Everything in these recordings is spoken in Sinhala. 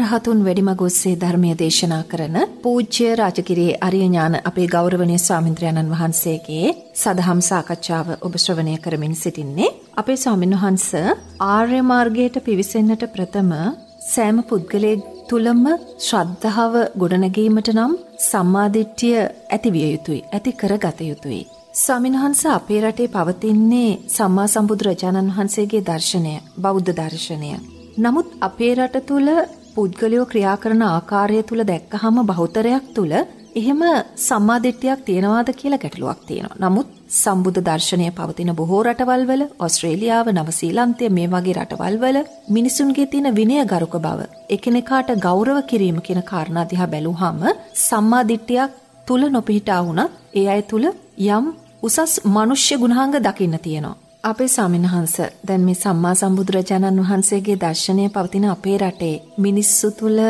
මහරහතුන් වැඩිමගොස්සේ ධර්මය දේශනා කරන පූජ්‍ය රාජකිරේ අරියඥාන අපේ ගෞරවනය ස්වාමින්ද්‍රයණන් වහන්සේගේ සදහම් සාකච්ඡාව ඔබ ශ්‍රවණය කරමින් සිටින්නේ. අපේ ස්වාමින් වහන්ස ආර්යමාර්ගයට පිවිසෙන්නට ප්‍රථම සෑම පුද්ගලය තුළම ශ්‍රද්ධාව ගොඩනැගීමට නම් සම්මාධිට්්‍යිය ඇතිවිය යුතුයි ඇති කරගත යුතුයි. ස්වාමින්වහන්ස අපේ රටේ පවතින්නේ සම්මා සම්බුදුරජාණන් වහන්සේගේ දර්ශනය බෞද්ධ දර්ශනය. නමුත් අපේ රට තුළ පුද්ගලයෝ ක්‍රියා කරන ආකාරය තුල දැක්කහම බහුතරයක් තුල එහෙම සම්මාදිට්ඨියක් තියනවාද කියලා ගැටලුවක් තියෙනවා. නමුත් සම්බුද්ධ දර්ශනය පවතින බොහෝ රටවල් වල ඔස්ට්‍රේලියාව, නව ශ්‍රීලන්තය මේ වගේ රටවල් වල මිනිසුන්ගේ තියෙන විනයගරුක බව, එකිනෙකාට ගෞරව කිරීම කියන කාරණා දිහා බැලුවාම සම්මාදිට්ඨියක් තුල නොපිහිටා වුණත් ඒ අය තුල යම් උසස් මිනිස්්‍ය ගුණාංග දකින්න තියෙනවා. අපේ සාමිනහන්ස දැන් මේ සම්මා සම්බුදුරජාණන් වහන්සේගේ දර්ශනය පවතින අපේ රටේ මිනිස්සු තුළ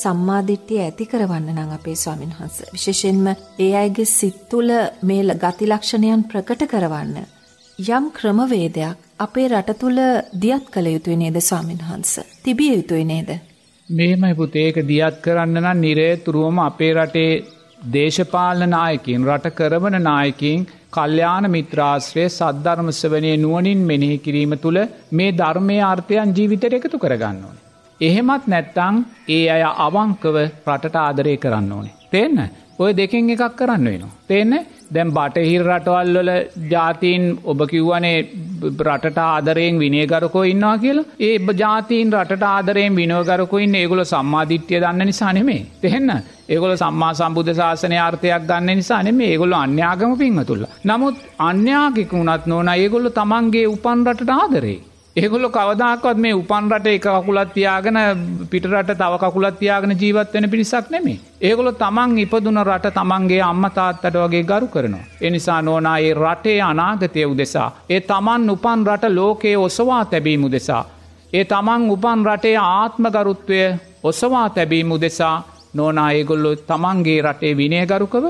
සම්මාධිට්ඨිය ඇති කරවන්න නම් අපේ ස්වාමින්වහන්ස විශේෂයෙන්ම ඒ අයගේ සිත් තුළ මේ ගති ලක්ෂණයන් ප්‍රකට කරවන්න යම් ක්‍රමවේදයක් අපේ රට තුළ දියත් කළ යුතුය නේද ස්වාමින්වහන්ස තිබිය යුතුය නේද මෙහෙමයි පුතේ ඒක දියත් කරන්න නම් නිරේතුරුවම අපේ රටේ දේශපාලන නායකින් රට කරවන නායකින් කල්්‍යාන මිත්‍රාශ්‍රය සද්ධර්මස්වනය නුවනින් මෙනෙහි කිරීම තුළ මේ ධර්මය අර්ථයන් ජීවිතර එකතු කරගන්න ඕනේ. එහෙමත් නැත්තං ඒ අය අවංකව රටට ආදරය කරන්න ඕනේ. තියන්න ඔය දෙකෙන් එකක් කරන්න වෙනවා. තියන්න දැම් බටහිර රටවල් වල ජාතීන් ඔබ කිව්වනේ රටට ආදරයෙන් විනයගරකෝ ඉන්නවා කියලා ඒ ජාතීන් රට ආදරයෙන් විනෝගරකුයින් ඒගොල සම්මාධිට්්‍යය දන්න නිසා නෙමේ තිහෙන්න ඒගොල සම්මා සම්බුද්ධ ශාසනය අර්ථයක් ගන්න නිසා නෙමේ ඒගොල අන්‍යාගම පින්වතුල්ල නමුත් අන්‍යාකිකුණත් නොන ඒගොල්ල තමන්ගේ උපන් රටට ආදරේ ඒගොල්ලෝ කවදාකවත් මේ උපන් රට එක කකුලක් තියාගෙන පිට රට තව කකුලක් තියාගෙන ජීවත් වෙන පිරිසක් නෙමෙයි. ඒගොල්ලෝ තමන් ඉපදුන රට තමන්ගේ අම්මා තාත්තට වගේ ගරු කරනවා. ඒ නිසා නෝනා ඒ රටේ අනාගතය උදෙසා ඒ තමන් උපන් රට ලෝකයේ ඔසවා තැබීම උදෙසා ඒ තමන් උපන් රටේ ආත්මගරුත්වය ඔසවා තැබීම උදෙසා නෝනා ඒගොල්ලෝ තමන්ගේ රටේ විනයගරුකව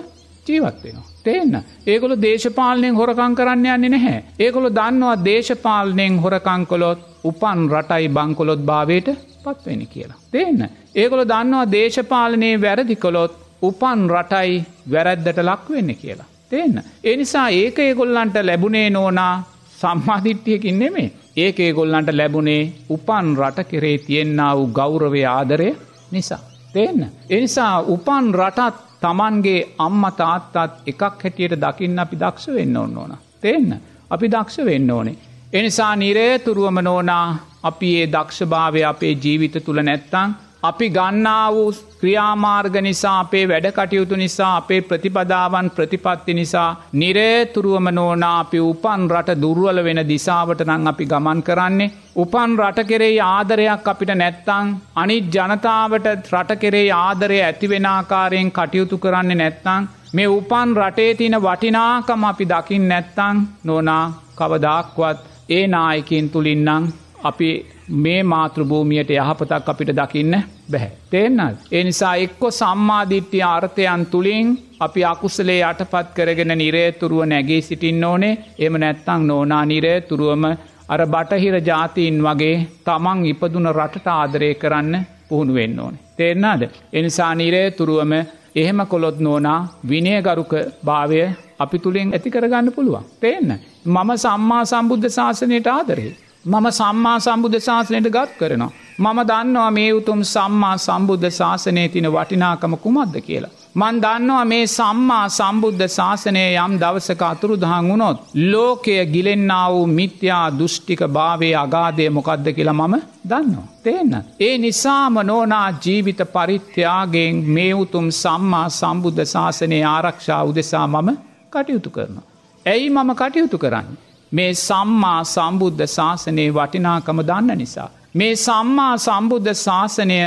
ජීවත් වෙනවා. තේන්න. ඒකොළ දේශපාලනයෙන් හොරකං කරන්න යන්නේ නැහැ. ඒකොළ දන්නවා දේශපාලනයෙන් හොරකංකොලොත් උපන් රටයි බංකොලොත් භාවයට පත්වෙන කියලා. දෙන්න. ඒකොළ දන්නවා දේශපාලනයේ වැරදිකොලොත් උපන් රටයි වැරැද්දට ලක්වෙන්න කියලා. දෙන්න. එනිසා ඒක ඒගොල්ලන්ට ලැබුණේ නෝනා සම්මාධිට්්‍යයකින් නෙමේ. ඒක ඒගොල්ලන්ට ලැබුණේ උපන් රට කෙරේ තියෙන්න්නා වූ ගෞරවය ආදරය නිසා. තේන්න. එනිසා උපන් රටත් තමන්ගේ අම්ම තාත්තත් එකක් හැටියට දකින්න අපි දක්ෂ වෙන්න ඔන්න ඕන. තේන්න අපි දක්ෂ වෙන්න ඕනේ. එනිසා නිරේ තුරුවම නෝනා අපි ඒ දක්ෂභාවය අපේ ජීවිත තුළ නැත්තං අපි ගන්නා වූ ක්‍රියාමාර්ග නිසා අපේ වැඩකටයුතු නිසා අපේ ප්‍රතිපදාවන් ප්‍රතිපත්ති නිසා නිරේතුරුවම නෝනා අපි උපන් රට දුර්ුවල වෙන දිසාවට නං අපි ගමන් කරන්නේ. උපන් රට කෙරෙයි ආදරයක් අපිට නැත්තං අනි ජනතාවට රට කෙරෙයි ආදරය ඇතිවෙනආකාරයෙන් කටයුතු කරන්නේ නැත්තං. මේ උපන් රටේ තින වටිනාකම අපි දකිින් නැත්තං නොනා කවදක්වත් ඒ නායකින් තුළින්නම් අපි මේ මාතෘභූමියයට යහපතක් අපිට දකින්න බැහැ. තේන්නත්. එනිසා එක්කො සම්මාධිට්්‍ය ආර්ථයන් තුළින් අපි අකුසලේ යටපත් කරගෙන නිරේතුරුව නැගේ සිටින්න ඕනේ එම නැත්තං නෝනා නිරේතුරුවම අර බටහිර ජාතීන් වගේ තමන් ඉපදුන රටට ආදරය කරන්න පුහුණු වෙන්න ඕනේ. තේරනාද. එනිසා නිරේතුරුවම එහෙම කොළොත් නෝනා විනයගරුක භාවය අපි තුළින් ඇති කරගන්න පුළුවන්. තේන්න. මම සම්මා සම්බුද්ධ ශාසනයට ආදරේ. මම සම්මා සම්බුද්ධ ශාසනයට ගත් කරනවා. මම දන්නවා මේ උතුම් සම්මා සම්බුද්ධ ශාසනය තින වටිනාකම කුමක්ද කියලා. මන් දන්නවා මේ සම්මා සම්බුද්ධ ශාසනය යම් දවසක අතුරු දහන් වුණොත් ලෝකය ගිලෙන්න්නා වූ මිත්‍යා දෘෂ්ටික භාවේ අගාදය මොකක්ද කියලා මම දන්නවා. තියන්න. ඒ නිසාම නෝනා ජීවිත පරිත්‍යයාගෙන් මේ උතුම් සම්මා සම්බුද්ධ ශාසනය ආරක්ෂා උදෙසා මම කටයුතු කරනවා. ඇයි මම කටයුතු කරන්න. මේ සම්මා සම්බුද්ධ ශාසනයේ වටිනාකම දන්න නිසා. මේ සම්මා සම්බුද්ධ ශාසනය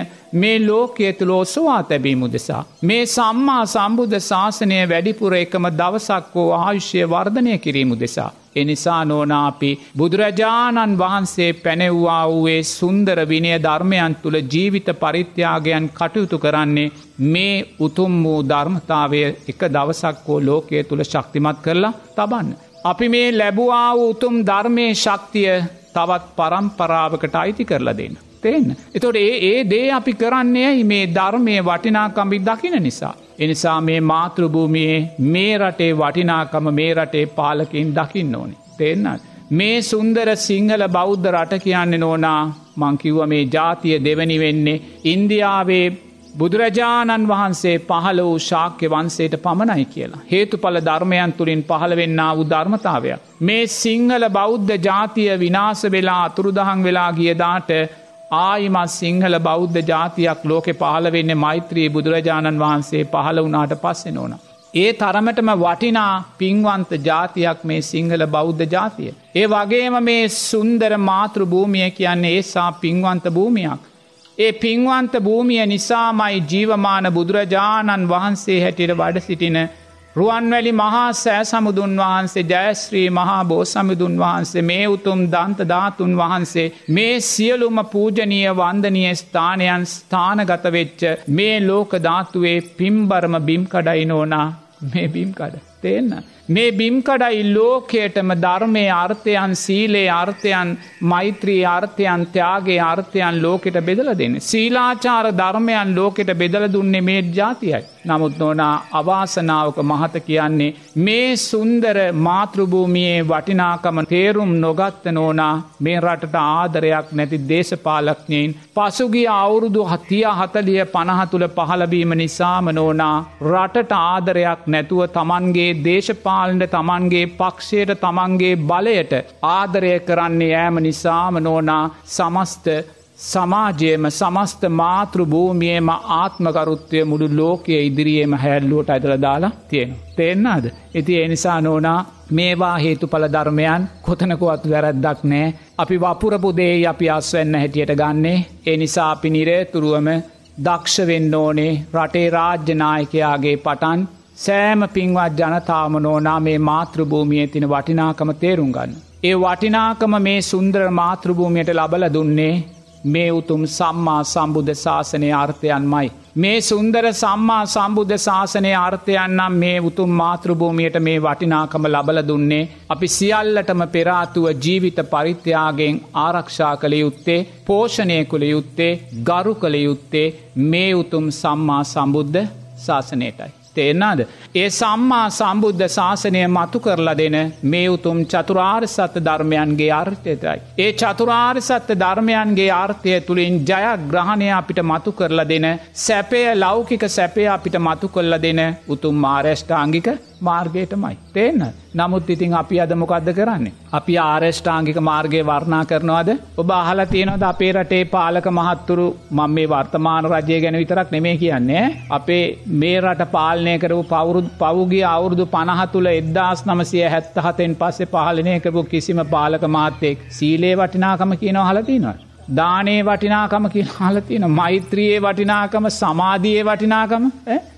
මේ ලෝකය තුළ ඔසවා තැබීමු දෙසා. මේ සම්මා සම්බුද්ධ ශාසනය වැඩිපුර එකම දවසක් වෝ ආයුෂ්‍ය වර්ධනය කිරීමු දෙසා. එනිසා නෝනාපි බුදුරජාණන් වහන්සේ පැනෙව්වා වූයේ සුන්දර විනය ධර්මයන් තුළ ජීවිත පරිත්‍යාගයන් කටයුතු කරන්නේ මේ උතුම් වූ ධර්මතාවය එක දවසක් වෝ ලෝකය තුළ ශක්තිමත් කරලා තබන්න. අපි මේ ලැබුවා වූ උතුම් ධර්මය ශක්තිය තවත් පරම්පරාවකට අයිති කරලා දෙන්න. තිෙන්. එතොට ඒ ඒ දේ අපි කරන්නේ මේ ධර්මය වටිනාකම්බි දකින නිසා. එනිසා මේ මාතෘභූමියයේ මේ රටේ වටිනාකම මේ රටේ පාලකින් දකින්න ඕනි. තෙන්නත්. මේ සුන්දර සිංහල බෞද්ධ රට කියන්න නෝනා මංකිව්ව මේ ජාතිය දෙවැනි වෙන්නේ ඉන්දියාවේ බුදුරජාණන් වහන්සේ පහළ වූ ශාක්‍ය වන්සේට පමණයි කියලා. හේතු පල ධර්මයන් තුළින් පහළවෙන්න වූ ධර්මතාවයක්. මේ සිංහල බෞද්ධ ජාතිය විනාස වෙලා අතුරුදහන් වෙලා ගියදාට ආයිමත් සිංහල බෞද්ධ ජාතියක් ලෝකෙ පහළවෙන්න මෛත්‍රී බුදුරජාණන් වහන්සේ පහළ වනාට පස්සෙන ඕන. ඒ තරමටම වටිනා පින්වන්ත ජාතියක් මේ සිංහල බෞද්ධ ජාතිය. ඒ වගේම මේ සුන්දර මාතෘ භූමිය කියන්නේ ඒසා පින්වන්ත භූමයක්. ඒ පින්වන්ත භූමිය නිසාමයි ජීවමාන බුදුරජාණන් වහන්සේ හැටියට වඩ සිටින රුවන්වැලි මහා සෑ සමුදුන් වහන්සේ ජයශ්‍රී මහා බෝසමිදුන් වහන්සේ මේ උතුම් ධන්ත ධාතුන් වහන්සේ මේ සියලුම පූජනීය වන්දනය ස්ථානයන් ස්ථානගතවෙච්ච මේ ලෝක ධාතුවේ පිම්බරම බිම්කඩයි නෝනා මේ බිම්කඩ තේන්න. මේ බිම්කඩයි ලෝකයටම ධර්මය අර්ථයන් සීලේ අර්ථයන් මෛත්‍රී අර්ථයන් ත්‍යයාගේ අර්ථයන් ලෝකෙට බෙදල දෙන. සීලාචාර ධර්මයන් ලෝකෙට බෙදල දුන්නේ මේ ජාතියයි. නමුත් නොනා අවාසනාවක මහත කියන්නේ මේ සුන්දර මාතෘභූමියයේ වටිනාකම තේරුම් නොගත්ත නෝනා මේ රටට ආදරයක් නැති දේශපාලක්ඥයින් පසුගිය අවුරුදු හතිය හතලිය පණහතුළ පහලබීම නිසාම නෝනා රටට ආදරයක් නැතුව තමන්ගේ දේශපාල තමාල්ට තමන්ගේ පක්ෂයට තමන්ගේ බලයට ආදරය කරන්නේ ෑම නිසාම නෝනා සමස්ත සමාජයේම සමස්ත මාතෘ භූමියේම ආත්මකරුත්වය මුළු ලෝකය ඉදිරියේම හැල්ලුවට ඇදල දාලා තියෙන. තේෙන්න්නාද. ඉති එනිසා නෝනා මේවා හේතු පල ධර්මයන් කොතනකුවත් වැරැද්දක් නෑ. අපි වපුරපුදේ අපි අස්වන්න හැටියට ගන්නේ. එනිසා අපි නිරේ තුරුවම දක්ෂවෙන්න ඕනේ රටේ රාජ්‍යනායකයාගේ පටන් සෑම පින්වත් ජනතාවම නෝනා මේ මාතෘභූමිය තින වටිනාකම තේරුම් ගන්න. ඒ වටිනාකම මේ සුන්දර මාතෘභූමියට ලබල දුන්නේ මේ උතුම් සම්මා සම්බුද්ධ ශාසනය අර්ථයන් මයි. මේ සුන්දර සම්මා සම්බුද්ධ ශාසනය අර්ථයන් නම් මේ උතුම් මාතෘභූමියට මේ වටිනාකම ලබල දුන්නේ. අපි සියල්ලටම පෙරාතුව ජීවිත පරිත්‍යයාගෙන් ආරක්ෂා කළ යුත්තේ පෝෂණය කුළ යුත්තේ ගරු කළ යුත්තේ මේ උතුම් සම්මා සම්බුද්ධ ශාසනයටයි. තේරනාද. ඒ සම්මා සම්බුද්ධ ශාසනය මතු කරලා දෙන මේ උතුම් චතුරාර් සත්‍ය ධර්මයන්ගේ අර්ථයතයි. ඒ චතුරාර් සත්‍ය ධර්මයන්ගේ ආර්ථය තුළින් ජය ග්‍රහණය අපිට මතු කරලා දෙන සැපය ලෞකික සැපය අපිට මතු කරලා දෙන උතුම් මාර්ෂ්ඨාංගික මාර්ගයටමයි. තේන්න නමුත් ඉතින් අපි අද මොකක්ද කරන්නේ. අපි ආරේෂ්ඨාංගික මාර්ගය වර්ණා කරනවාද ඔබ අහලා තියෙනවද අපේ රටේ පාලක මහත්තුරු මම මේ වර්තමාන රජය ගැන විතරක් නෙමේ කියන්නේ අපේ මේ රට පාලනය කරපු පවුරුදු පවුගේ අවුරුදු පනහ තුළ එද්දාස් නමසය හැත්තහතෙන් පස්සේ පාලනය කරපු කිසිම පාලක මාත්‍යෙක් සීලේ වටිනාකම කියනව හලතිනවා. දානේ වටිනාකම කියහල තියෙන මෛත්‍රයේ වටිනාකම සමාධයේ වටිනාකම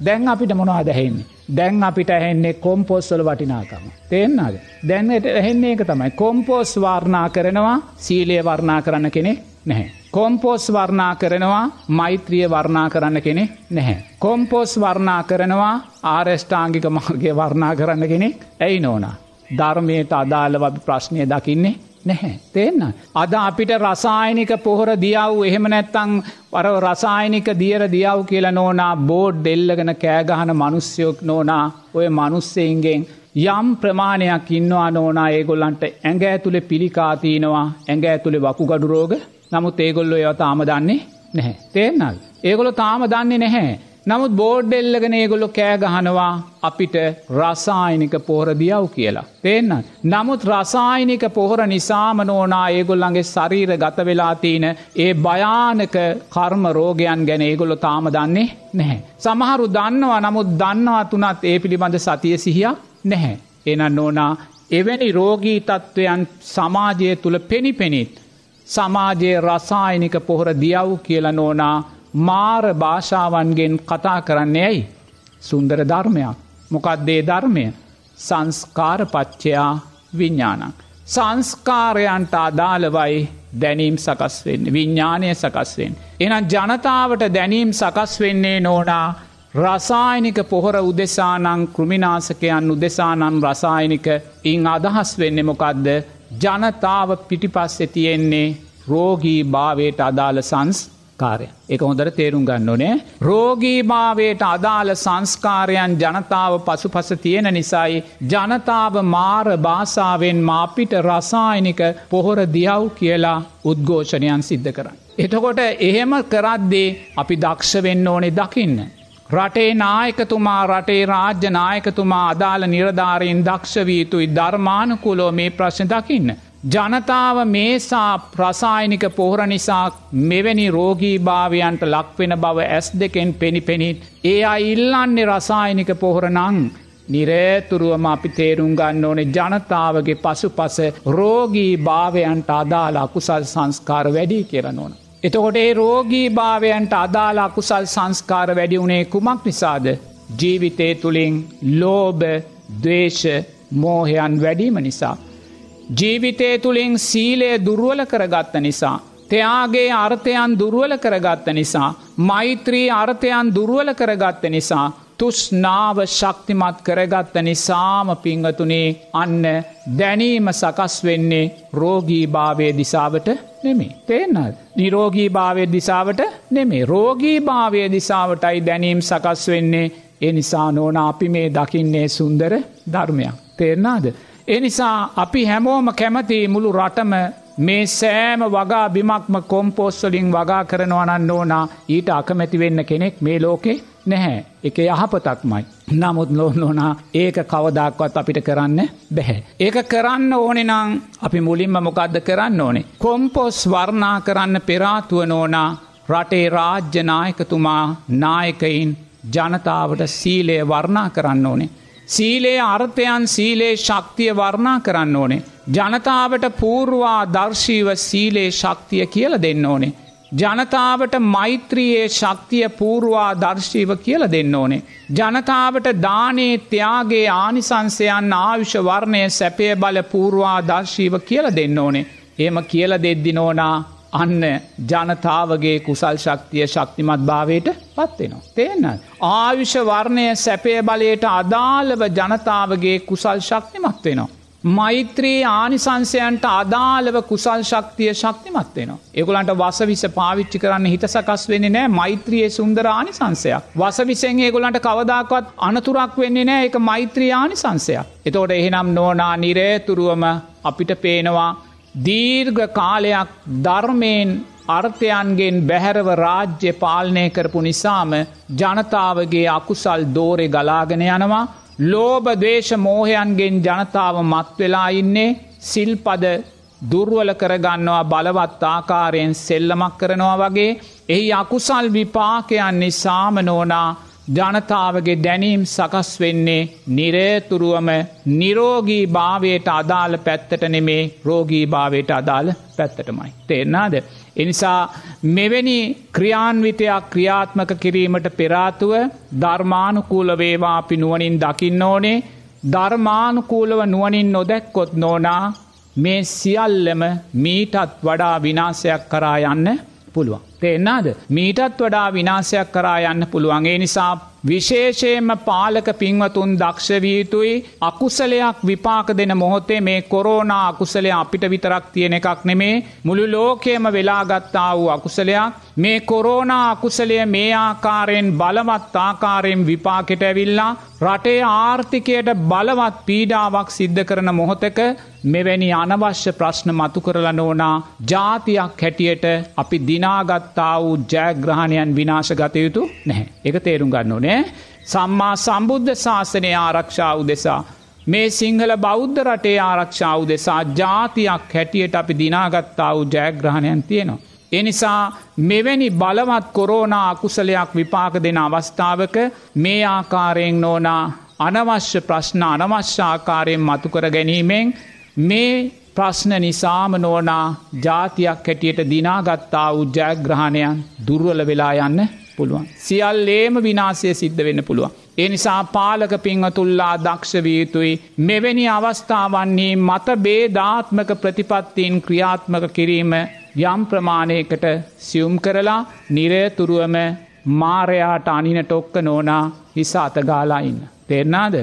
දැන් අපිට මොනවා දැහෙන්නේ. දැන් අපිට ඇහෙන්නේ කොම්පොස්සල වටිනාකම. තේෙන්න්නද. දැන්ට ඇහෙන්නේ එක තමයි. කොම්පෝස් වාර්නා කරනවා සීලය වර්ණා කරන්න කෙනෙ නැහැ. කොම්පෝස් වර්ණා කරනවා මෛත්‍රිය වර්ණා කරන්න කෙනෙ නැහැ. කොම්පෝස් වර්ණා කරනවා ආරෙෂ්ඨාංගික මාර්ගය වර්ණා කරන්න කෙනෙක් ඇයි නෝනා. ධර්මයට අදාළව ප්‍රශ්නය දකින්නේ නැහැ. තේන්න. අද අපිට රසායනික පොහොර දියව් එහෙම නැත්තං වර රසායනික දියර දියව් කියල නෝනා බෝඩ් දෙල්ලගෙන කෑගහන මනුස්්‍යයොක් නෝනා ඔය මනුස්සයන්ගෙන්. යම් ප්‍රමාණයක් ඉන්නවා නෝනා ඒගොල්ලන්ට ඇඟ ඇතුළෙ පිළිකාතිීනවා ඇඟ ඇතුළෙ වකුගඩුරෝග නමුත් ඒගොල්ලො ඒව තාම දන්නේ නැහැ. තේන්නල්. ඒගොලො තාම දන්නේ නැහැ. නමුත් බෝඩ් එල්ලගෙන ඒගොලො කෑ ගහනවා අපිට රසායිනික පොහරදියව් කියලා. තිෙන්න. නමුත් රසායිනික පොහොර නිසාම නෝනා ඒගොල්ලන්ගේ ශරීර ගත වෙලාතිීන ඒ භයානක කර්ම රෝගයන් ගැන ඒගොලො තාම දන්නේ නැහැ. සමහරු දන්නවා නමුත් දන්නවා තුනත් ඒ පිළිබඳ සතිය සිහිය නැහැ. එනන් නෝනා එවැනි රෝගී තත්ත්වයන් සමාජය තුළ පෙනි පෙනිත්. සමාජයේ රසායිනික පොහොර දියව් කියල නෝනා මාර භාෂාවන්ගෙන් කතා කරන්නේ ඇයි සුන්දර ධර්මයක් මොකක්දේ ධර්මය සංස්කාරපච්චයා විඤ්ඥානක්. සංස්කාරයන්ට අදාළවයි දැනීම් සකස්වෙන්න විඤ්ඥානය සකස්වෙන්. එනම් ජනතාවට දැනීම් සකස් වෙන්නේ නෝනා රසායනික පොහොර උදෙසානං කෘමිනාසකයන් උදෙසානම් රසායනික ඉං අදහස් වෙන්න මොකක්ද ජනතාව පිටිපස්සෙ තියෙන්නේ රෝගී භාවයට අදාළ සංස් කාරය. එක හොඳට තේරුම් ගන්න ඕනේ. රෝගීභාවයට අදාළ සංස්කාරයන් ජනතාව පසු පස තියෙන නිසයි. ජනතාව මාර භාසාාවෙන් මාපිට රසායනික පොහොර දියව් කියලා උද්ඝෝෂණයන් සිද්ධ කරන්න. එතකොට එහෙම කරද්දේ අපි දක්ෂවෙන්න ඕනේ දකින්න. රටේ නායකතුමා රටේ රාජ්‍ය නායකතුමා අදාළ නිරධාරයෙන් දක්ෂවීතුයි ධර්මානකුලෝ මේ ප්‍රශ්න දකින්න. ජනතාව මේසා ප්‍රසායිනික පොහර නිසා මෙවැනි රෝගී භාවයන්ට ලක්වෙන බව ඇස් දෙකෙන් පෙනි පෙනීත්. ඒ අඉල්ලන්නේ රසායිනික පොහොරනං. නිරේතුරුවම අපි තේරුම් ගන්න ඕනේ ජනතාවගේ පසු පස රෝගී භාවයන්ට අදාළ අකුසල් සංස්කාර වැඩි කරන ඕන. එතකොට ඒ රෝගී භාවයන්ට අදාළ අකුසල් සංස්කාර වැඩි වුණේ කුමක් නිසාද. ජීවිතේ තුළින් ලෝභ දවේශ මෝහයන් වැඩීම නිසා. ජීවිතය තුළින් සීලය දුර්ුවල කරගත්ත නිසා. තයාගේ අර්ථයන් දුර්ුවල කරගත්ත නිසා. මෛත්‍රී අර්ථයන් දුර්ුවල කරගත්ත නිසා. තුෂ්නාව ශක්තිමත් කරගත්ත නිසාම පිංගතුනේ අන්න දැනීම සකස් වෙන්නේ රෝගී භාවය දිසාවට නෙමේ. තේනද. නිරෝගී භාවය දිසාවට නෙමේ. රෝගී භාවය දිසාවටයි දැනීම් සකස් වෙන්නේ ඒ නිසා නෝන අපි මේ දකින්නේ සුන්දර ධර්මයක්. තේරනාද. එනිසා අපි හැමෝම කැමති මුළු රටම මේ සෑම වගා බිමක්ම කොම්පෝස්වලින් වගා කරනවනන්න ඕනා ඊට අකමැති වෙන්න කෙනෙක් මේ ලෝකේ නැහැ එක යහපතක්මයි. නමුත් ලොන්නෝනා ඒක කවදක්වත් අපිට කරන්න බැහැ. ඒක කරන්න ඕනෙ නං අපි මුලින්ම මොකක්ද කරන්න ඕනේ. කොම්පොස් වර්ණා කරන්න පෙරාතුව නෝනා රටේ රාජ්‍යනායකතුමා නායකයින් ජනතාවට සීලය වර්ණා කරන්න ඕනේ. සීලේ අර්ථයන් සීලේ ශක්තිය වර්ණා කරන්න ඕනේ. ජනතාවට පූර්වා දර්ශීව සීලේ ශක්තිය කියල දෙන්න ඕනේ. ජනතාවට මෛත්‍රයේ ශක්තිය පූර්වා දර්ශීව කියල දෙන්න ඕනේ. ජනතාවට දානේ ත්‍යයාගේ ආනිසංසයන් ආවිෂ වර්ණය සැපය බල පූර්වා දර්ශීව කියල දෙන්න ඕනේ. ඒම කියල දෙද්දිනෝනා අන්න ජනතාවගේ කුසල් ශක්තිය ශක්තිමත් භාවයට පත්වෙනවා. තියන්න. ආවිෂ වර්ණය සැපය බලයට අදාළව ජනතාවගේ කුසල් ශක්තිමත් වෙනවා. මෛත්‍රී ආනිසංසයන්ට අදාළව කුසල් ශක්තිය ශක්තිමත් වෙනවා. ඒකුලන්ට වසවිස පාවිච්චි කරන්න හිත සකස් වෙන්නේ නෑ මෛත්‍රයේ සුන්දර ආනිසංසයක්. වසවිසෙන් ඒගොලන්ට කවදාකවත් අනතුරක් වෙන්නේ නෑ එක මෛත්‍රී ආනිසංසයක්. එතෝට එහෙනම් නෝනා නිරේතුරුවම අපිට පේනවා දීර්ඝ කාලයක් ධර්මයෙන් අර්ථයන්ගෙන් බැහැරව රාජ්‍ය පාලනය කරපු නිසාම ජනතාවගේ අකුසල් දෝරෙ ගලාගෙන යනවා ලෝබ දේශ මෝහයන්ගෙන් ජනතාව මත්වෙලා ඉන්නේ සිල්පද දුර්වල කරගන්නවා බලවත් ආකාරයෙන් සෙල්ලමක් කරනවා වගේ එහි අකුසල් විපාකයන් නිසාම නෝනා ජනතාවගේ දැනීම් සකස් වෙන්නේ නිරේතුරුවම නිරෝගී භාවයට අදාළ පැත්තට නෙමේ රෝගී භාවයට අදාළ පැත්තටමයි. තේරනාද. එනිසා මෙවැනි ක්‍රියාන්විතයක් ක්‍රියාත්මක කිරීමට පෙරාතුව ධර්මානුකූල වේවා අපි නුවනින් දකින්න ඕනේ ධර්මානුකූලව නුවනින් නොදැක්කොත් නෝනා මේ සියල්ලම මීටත් වඩා විනාසයක් කරා යන්න පුළුවන්. තේෙන්න්නාද මීටත් වඩා විනාසයක් කරා යන්න පුළුවන් ඒ නිසා විශේෂයෙන්ම පාලක පින්වතුන් දක්ෂවීතුයි අකුසලයක් විපාක දෙන මොහොතේ මේ කොරෝනා අකුසලය අපිට විතරක් තියෙන එකක් නෙමේ මුළු ලෝකයම වෙලාගත්තා වූ අකුසලයක් මේ කොරෝනා අකුසලය මේ ආකාරයෙන් බලවත් ආකාරයෙන් විපාකෙට ඇවිල්ලා රටේ ආර්ථිකයට බලවත් පීඩාවක් සිද්ධ කරන මොහොතක මෙවැනි අනවශ්‍ය ප්‍රශ්න මතු කරලා නෝනා ජාතියක් හැටියට අපි දිනාගත්තා වූ ජයග්‍රහණයන් විනාශගත යුතු නැහැ. එක තේරුම් ගන්න ඕනේ. සම්මා සම්බුද්ධ ශාසනය ආරක්ෂා උදෙසා. මේ සිංහල බෞද්ධ රටේ ආරක්ෂා උදෙසා ජාතියක් හැටියට අපි දිනාගත්තා වූ ජයග්‍රහණයන් තියෙනවා. එනිසා මෙවැනි බලවත් කොරෝනා අකුසලයක් විපාක දෙන අවස්ථාවක මේ ආකාරයෙන් නෝනා අනවශ්‍ය ප්‍රශ්න අනවශ්‍ය ආකාරයෙන් මතුකර ගැනීමෙන් මේ ප්‍රශ්න නිසාම නෝනා ජාතියක් හැටියට දිනාගත්තා උද්ජයග්‍රහණයන් දුර්වල වෙලා යන්න පුළුවන්. සියල්ලේම විනාසය සිද්ධ වෙන්න පුළුවන්. ඒ නිසා පාලක පිංහතුල්ලා දක්ෂවයුතුයි මෙවැනි අවස්ථාවන්නේ මත බේධාත්මක ප්‍රතිපත්තිීන් ක්‍රියාත්මක කිරීම යම් ප්‍රමාණයකට සියුම් කරලා නිරයතුරුවම මාරයාට අනින ටොක්ක නෝනා හිස අතගාලාඉන්න. තෙරනාද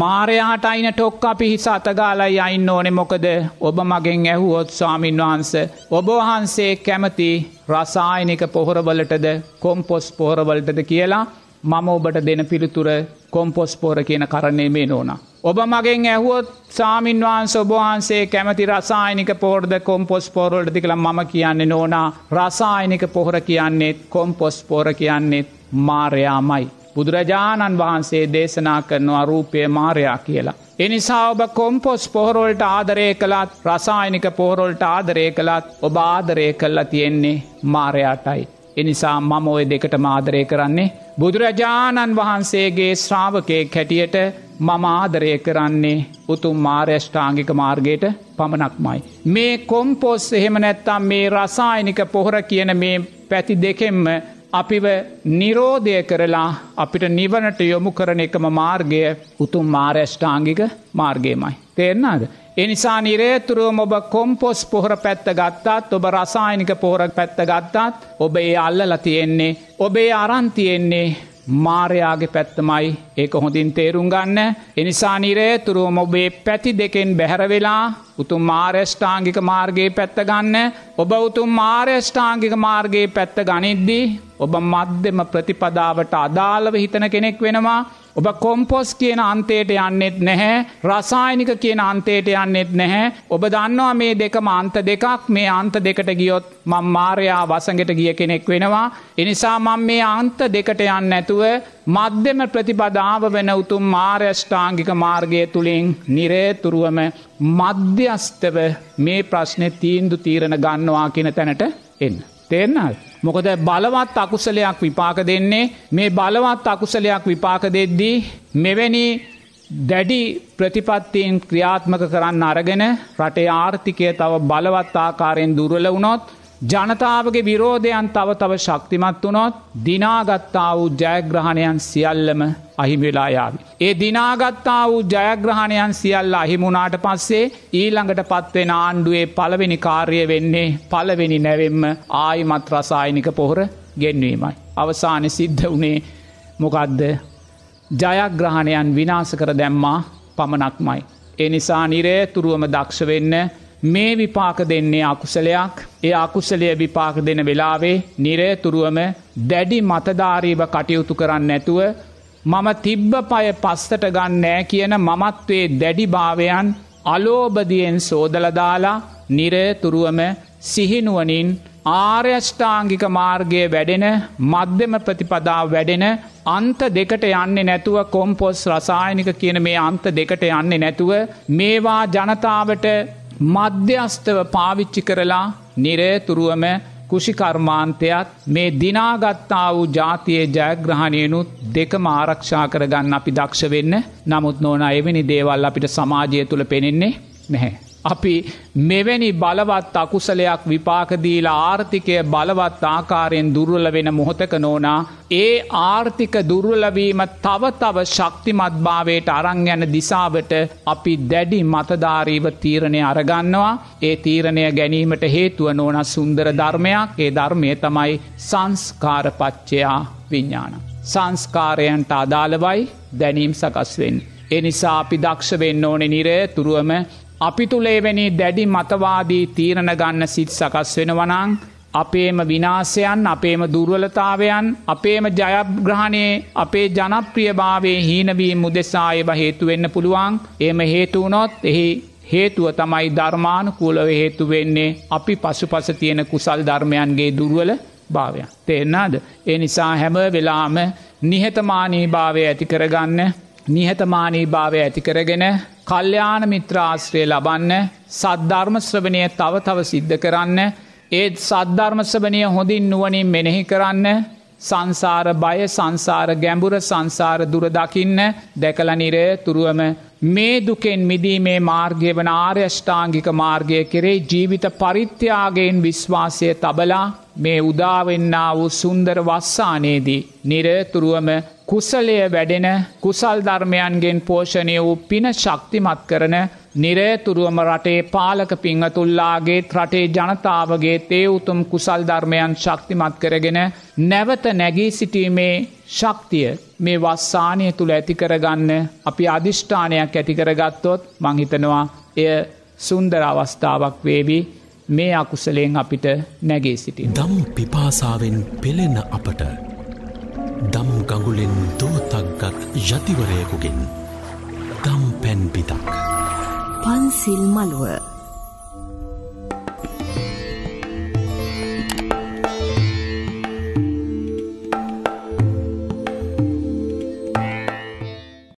මාරයාට අයින ටොක්ක පිහිස අතගාලයි අයින්න ඕනෙ මොකද ඔබ මගෙන් ඇහුවොත් ස්වාමින් වහන්ස ඔබ වහන්සේ කැමති රසායනික පොහොරවලටද කොම්පොස් පොහොරවලටද කියලා මම ඔබට දෙන පිළිතුර කොම්පොස්පෝර කියන කරන්නේ මේ නෝන. ඔබ මගෙන් ඇහුවොත් සාමින්වාන් ඔබහන්සේ කැමති රසායනික පෝර්ද කොම්පොස් පෝරල්ටති කළ මම කියන්නේ නෝනා රසායනික පොහොර කියන්නේ කොම්පොස් පෝර කියන්නේ මාරයාමයි. බුදුරජාණන් වහන්සේ දේශනා කරනවා රූපය මාරයා කියලා. එනිසා ඔබ කොම්පොස් පොහොරොල්ට ආදරය කළත් රසායනික පොහොරොල්ට ආදරය කළත් ඔබ ආදරය කල්ලා තියෙන්නේ මාරයාටයි. එනිසා මම ඔය දෙකට මාදරය කරන්නේ. බුදුරජාණන් වහන්සේගේ ශ්‍රාවකයෙක් හැටියට මම ආදරය කරන්නේ උතුම් මාර්යෂ්ඨාංගික මාර්ගයට පමණක්මයි. මේ කොම්පොස් එහෙම නැත්තම් මේ රසායනික පොහොර කියන මේ පැති දෙකෙන්ම අපිව නිරෝධය කරලා අපිට නිවනට යොමු කරන එකම මාර්ගය උතුම් මාර්යෂ්ඨාංගික මාර්ගයමයි. තේරනාද. එනිසා නිරේතුරුවම ඔබ කොම්පොස් පොහර පැත්ත ගත්තාත් ඔබ රසායනික පොහොරක් පැත්ත ගත්තාත් ඔබේ අල්ල ලතියෙන්නේ. ඔබේ අරන්තියෙන්නේ මාරයාගේ පැත්තමයි ඒක හොඳින් තේරුම් ගන්න. එනිසා නිරේතුරුවම ඔබේ පැති දෙකෙන් බැහැරවෙලා උතුම් මාර්යෂ්ඨාංගික මාර්ගයේ පැත්ත ගන්න. ඔබ උතුම් මාර්යෂ්ඨාංගික මාර්ගයේ පැත්ත ගනිද්දී. ඔබ මධ්‍යම ප්‍රතිපදාවට අදාළව හිතන කෙනෙක් වෙනවා ඔබ කොම්පොස් කියන අන්තයට යන්නෙත් නැහැ රසායනික කියන අන්තයට යන්නෙත් නැහැ ඔබ දන්නවා මේ දෙකම අන්ත දෙකක් මේ අන්ත දෙකට ගියොත් මං මාරයා වසඟට ගිය කෙනෙක් වෙනවා එනිසා මං මේ අන්ත දෙකට යන්න නැතුව මධ්‍යම ප්‍රතිපදාව වෙන උතුම් මාර්යෂ්ඨාංගික මාර්ගය තුළින් නිරේතුරුවම මධ්‍යස්ථව මේ ප්‍රශ්නය තීන්දු තීරණ ගන්නවා කියන තැනට එන්න. තේරනාල්. මොකද බලවත් අකුසලයක් විපාක දෙන්නේ මේ බලවත් අකුසලයක් විපාක දෙද්දී මෙවැනි දැඩි ප්‍රතිපත්තියෙන් ක්‍රියාත්මක කරන්න අරගෙන රටේ ආර්ථිකය තව බලවත් ආකාරයෙන් දුර්වල වුණොත් ජනතාවගේ විරෝධයන් තව තව ශක්තිමත් වනොත් දිනාගත්තා වූ ජයග්‍රහණයන් සියල්ලම අහිවෙලායාවි. ඒ දිනාගත්තා වූ ජයග්‍රහණයන් සියල්ල අහිමුණට පස්සේ ඊළඟට පත්වෙන ආණ්ඩුවේ පළවෙනි කාර්ය වෙන්නේ පළවෙනි නැවෙම්ම ආයිමත් රසායිනික පොහොර ගෙන්වීමයි. අවසාන සිද්ධ වනේ මොකදද ජයග්‍රහණයන් විනාස කර දැම්මා පමණක්මයි. එනිසා නිරේ තුරුවම දක්ෂවෙන්න මේ විපාක දෙන්නේ අකුසලයක් ඒ අකුසලය විපාක දෙන වෙලාවේ නිරේතුරුවම දැඩි මතධාරීව කටයුතු කරන්න නැතුව මම තිබ්බ පය පස්සට ගන්නෑ කියන මමත්වේ දැඩිභාවයන් අලෝබදියෙන් සෝදලදාලා නිරේතුරුවම සිහිනුවනින් ආර්යෂ්ඨාංගික මාර්ගය වැඩෙන මධ්‍යම ප්‍රතිපදා වැඩෙන අන්ත දෙකට යන්නේ නැතුව කොම්පොස් රසායනික කියන මේ අන්ත දෙකට යන්නේ නැතුව මේවා ජනතාවට මධ්‍යස්ථව පාවිච්චි කරලා නිරේතුරුවම කෘෂිකර්මාන්තයත් මේ දිනාගත්තා වූ ජාතියේ ජයග්‍රහණයනුත් දෙකම ආරක්ෂා කරගන්න අපි දක්ෂ වෙන්න නමුත් නෝන එවැනි දේවල් අපිට සමාජය තුළ පෙනෙන්නේ නැහැ. අපි මෙවැනි බලවත් අකුසලයක් විපාකදීලා ආර්ථිකය බලවත් ආකාරයෙන් දුර්වල වෙන මොහොතක නෝනා ඒ ආර්ථික දුර්වලවීම තව තව ශක්තිමත්භාවයට අරං යන දිසාවට අපි දැඩි මතධාරීව තීරණය අරගන්නවා ඒ තීරණය ගැනීමට හේතුව නෝන සුන්දර ධර්මයක් ඒ ධර්මය තමයි සංස්කාරපච්චයා විඤ්ඥාන. සංස්කාරයන්ට අදාළවයි දැනීම් සකස්වෙන්. එනිසා අපි දක්ෂ වෙන්න ඕනෙ නිරය තුරුවම අපි තුළේවැනි දැඩි මතවාදී තීරණ ගන්න සිත් සකස් වෙනවනං අපේම විනාසයන් අපේම දුර්වලතාවයන් අපේම ජයග්‍රහණයේ අපේ ජනප්‍රියභාවේ හීනවීම් මුදෙසායව හේතුවෙන්න පුළුවන් එම හේතුවනොත් එහි හේතුව තමයි ධර්මානුකූලව හේතු වෙන්නේ අපි පසුපස තියෙන කුසල් ධර්මයන්ගේ දුර්වල භාවයක්. තේරනාද. ඒ නිසා හැම වෙලාම නිහතමානී භාවය ඇති කරගන්න නිහතමානී භාවය ඇති කරගෙන කල්්‍යයාන මිත්‍ර ආශ්‍රය ලබන්න සද්ධර්මශ්‍රවනය තව තව සිද්ධ කරන්න ඒත් සද්ධර්මශ්‍රවනය හොඳින් නුවනින් මෙනෙහි කරන්න සංසාර බය සංසාර ගැඹුර සංසාර දුරදකින්න දැකල නිරය තුරුවම මේ දුකෙන් මිදීමේ මාර්ගය වන ආර්යෂ්ඨාංගික මාර්ගය කෙරේ ජීවිත පරිත්‍යයාගේෙන් විශ්වාසය තබලා මේ උදාවෙන්න වූ සුන්දර වස්සානයේදී නිරතුරුවම කුසලය වැඩෙන කුසල් ධර්මයන්ගෙන් පෝෂණය වූ පින ශක්තිමත් කරන නිරේතුරුවම රටේ පාලක පිංහතුල්ලාගේ රටේ ජනතාවගේ තේ උතුම් කුසල් ධර්මයන් ශක්තිමත් කරගෙන නැවත නැගී සිටීමේ ශක්තිය මේ වස්සානය තුළ ඇතිකරගන්න අපි අධිෂ්ඨානයක් ඇතිකරගත්තොත් මංහිතනවා එය සුන්දර අවස්ථාවක් වේවි මේ අකුසලයෙන් අපිට නැගේ සිටි. දම් පිපාසාවෙන් පෙළෙන අපට. දම් ගඟුලෙන් දෝතක්ගත් යතිවරයකුගෙන් දම් පැන්පිතක් පන්සිල් මළුව